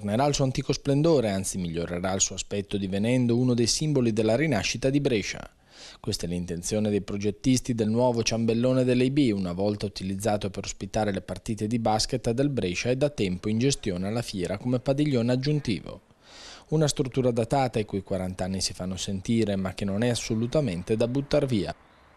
tornerà al suo antico splendore, anzi migliorerà il suo aspetto divenendo uno dei simboli della rinascita di Brescia. Questa è l'intenzione dei progettisti del nuovo ciambellone dell'EB, una volta utilizzato per ospitare le partite di basket del Brescia e da tempo in gestione alla fiera come padiglione aggiuntivo. Una struttura datata i cui 40 anni si fanno sentire, ma che non è assolutamente da buttar via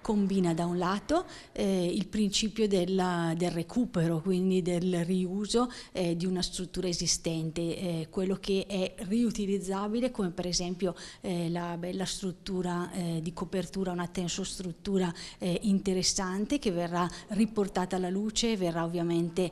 combina da un lato eh, il principio della, del recupero, quindi del riuso eh, di una struttura esistente, eh, quello che è riutilizzabile come per esempio eh, la bella struttura eh, di copertura, una tensostruttura eh, interessante che verrà riportata alla luce, verrà ovviamente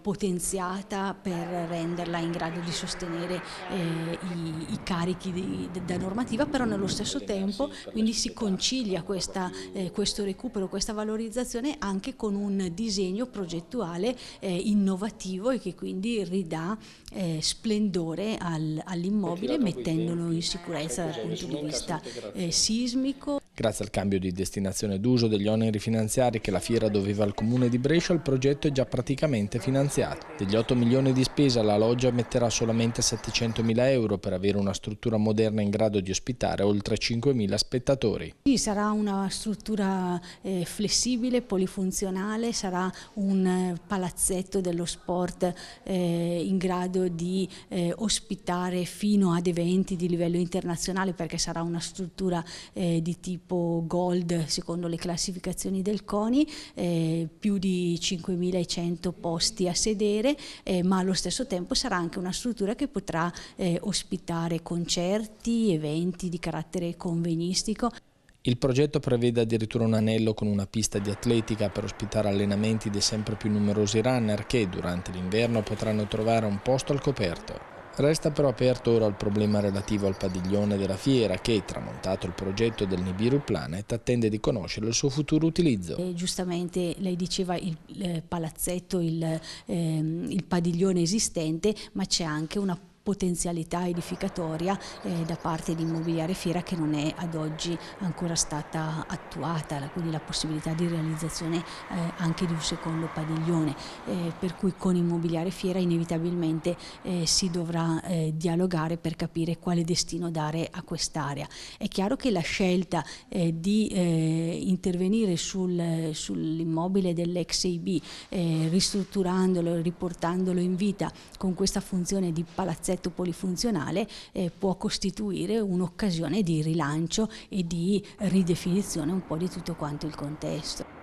potenziata per renderla in grado di sostenere i, i, carichi di, da normativa, però nello stesso tempo quindi si concilia questa eh, questo recupero, questa valorizzazione anche con un disegno progettuale eh, innovativo e che quindi ridà eh, splendore al, all'immobile mettendolo in sicurezza dal punto cioè, di vista eh, sismico. Grazie al cambio di destinazione d'uso degli oneri finanziari che la fiera doveva al comune di Brescia, il progetto è già praticamente finanziato. Degli 8 milioni di spesa la loggia metterà solamente 700 mila euro per avere una struttura moderna in grado di ospitare oltre 5 mila spettatori. Sì, sarà una struttura struttura eh, flessibile, polifunzionale, sarà un eh, palazzetto dello sport eh, in grado di eh, ospitare fino ad eventi di livello internazionale perché sarà una struttura eh, di tipo gold secondo le classificazioni del CONI, più di 5.100 posti a sedere, ma allo stesso tempo sarà anche una struttura che potrà ospitare concerti, eventi di carattere convenistico. Il progetto prevede addirittura un anello con una pista di atletica per ospitare allenamenti dei sempre più numerosi runner che durante l'inverno potranno trovare un posto al coperto. Resta però aperto ora il problema relativo al padiglione della fiera che, tramontato il progetto del Nibiru Planet, attende di conoscere il suo futuro utilizzo. E eh, giustamente lei diceva il, palazzetto, il, eh, il padiglione esistente, ma c'è anche una potenzialità edificatoria eh, da parte di Immobiliare Fiera che non è ad oggi ancora stata attuata, quindi la possibilità di realizzazione eh, anche di un secondo padiglione, eh, per cui con Immobiliare Fiera inevitabilmente eh, si dovrà eh, dialogare per capire quale destino dare a quest'area. È chiaro che la scelta eh, di intervenire sul, sull'immobile dell'ex EIB ristrutturandolo, riportandolo in vita con questa funzione di palazzetto cassetto polifunzionale eh, può costituire un'occasione di rilancio e di ridefinizione un po' di tutto quanto il contesto.